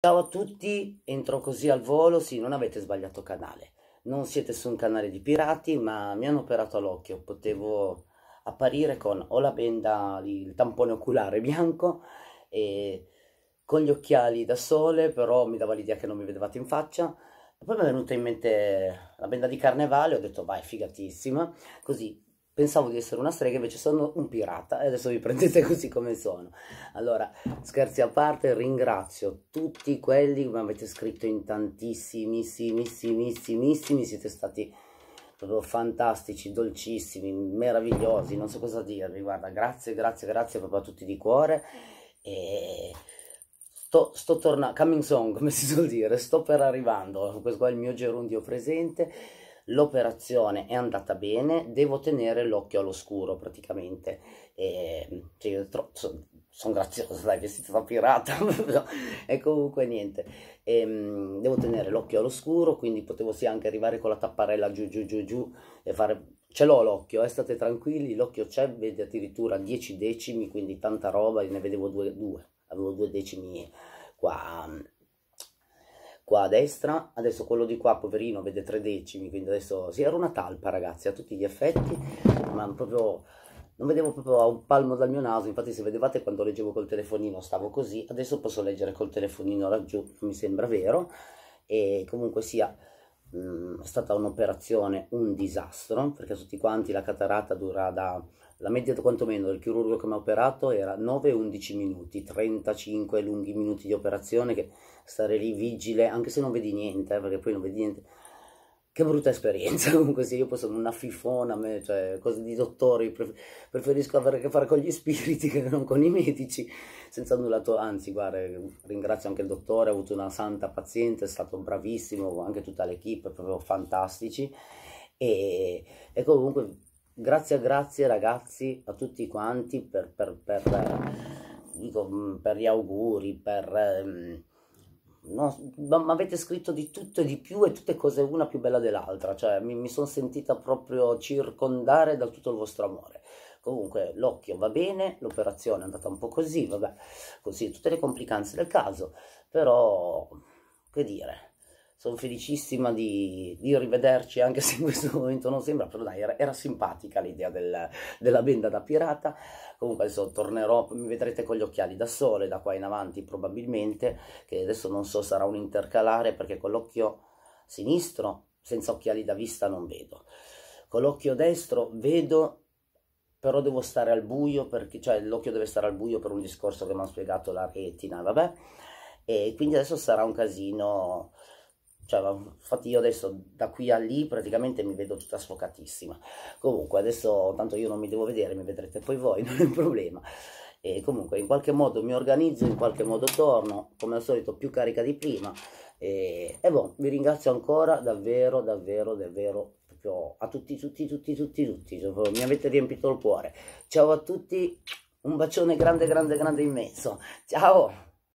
Ciao a tutti, entro così al volo, sì, non avete sbagliato canale, non siete su un canale di pirati, ma mi hanno operato all'occhio, potevo apparire con o la benda, il tampone oculare bianco e con gli occhiali da sole, però mi dava l'idea che non mi vedevate in faccia. E Poi mi è venuta in mente la benda di carnevale, ho detto vai, figatissima, così Pensavo di essere una strega, invece sono un pirata e adesso vi prendete così come sono. Allora, scherzi a parte, ringrazio tutti quelli che mi avete scritto in tantissimissimissimi, siete stati proprio fantastici, dolcissimi, meravigliosi, non so cosa dirvi, guarda, grazie, grazie, grazie proprio a tutti di cuore e sto, sto tornando, coming song come si suol dire, sto per arrivando, questo qua è il mio gerundio presente l'operazione è andata bene, devo tenere l'occhio all'oscuro praticamente. E, cioè, tro- sono son graziosa, dai, vestita da pirata, e comunque niente. E, ehm, mh, devo tenere l'occhio all'oscuro, quindi potevo sì anche arrivare con la tapparella giù, giù, giù, giù e fare... Ce l'ho l'occhio, eh, state tranquilli, l'occhio c'è, vede addirittura 10 decimi, quindi tanta roba, ne vedevo due, due avevo due decimi qua qua a destra, adesso quello di qua poverino vede tre decimi, quindi adesso sì, era una talpa ragazzi a tutti gli effetti, ma proprio non vedevo proprio a un palmo dal mio naso, infatti se vedevate quando leggevo col telefonino stavo così, adesso posso leggere col telefonino laggiù, mi sembra vero, e comunque sia mh, mm, è stata un'operazione, un disastro, perché tutti quanti la cataratta dura da... La media quantomeno del chirurgo che mi ha operato era 9-11 minuti, 35 lunghi minuti di operazione che stare lì vigile, anche se non vedi niente, eh, perché poi non vedi niente, che brutta esperienza comunque se io poi sono una fifona, me, cioè cose di dottori, preferisco avere a che fare con gli spiriti che non con i medici, senza nulla, to- anzi guarda, ringrazio anche il dottore, ha avuto una santa pazienza, è stato bravissimo, anche tutta l'equipe, proprio fantastici e, e comunque grazie grazie ragazzi a tutti quanti per, per, per, dico, per gli auguri, per... Um, no, ma avete scritto di tutto e di più e tutte cose una più bella dell'altra, cioè mi, mi sono sentita proprio circondare da tutto il vostro amore. Comunque l'occhio va bene, l'operazione è andata un po' così, vabbè, così tutte le complicanze del caso, però che dire, sono felicissima di, di, rivederci, anche se in questo momento non sembra, però dai, era, era simpatica l'idea del, della benda da pirata. Comunque adesso tornerò, mi vedrete con gli occhiali da sole da qua in avanti probabilmente, che adesso non so sarà un intercalare perché con l'occhio sinistro, senza occhiali da vista, non vedo. Con l'occhio destro vedo, però devo stare al buio, perché, cioè l'occhio deve stare al buio per un discorso che mi ha spiegato la retina, vabbè. E quindi adesso sarà un casino cioè, infatti io adesso da qui a lì praticamente mi vedo tutta sfocatissima. Comunque adesso tanto io non mi devo vedere, mi vedrete poi voi, non è un problema. E comunque in qualche modo mi organizzo, in qualche modo torno, come al solito più carica di prima. E, e boh, vi ringrazio ancora davvero, davvero, davvero proprio a tutti, tutti, tutti, tutti, tutti. Mi avete riempito il cuore. Ciao a tutti, un bacione grande, grande, grande immenso. Ciao!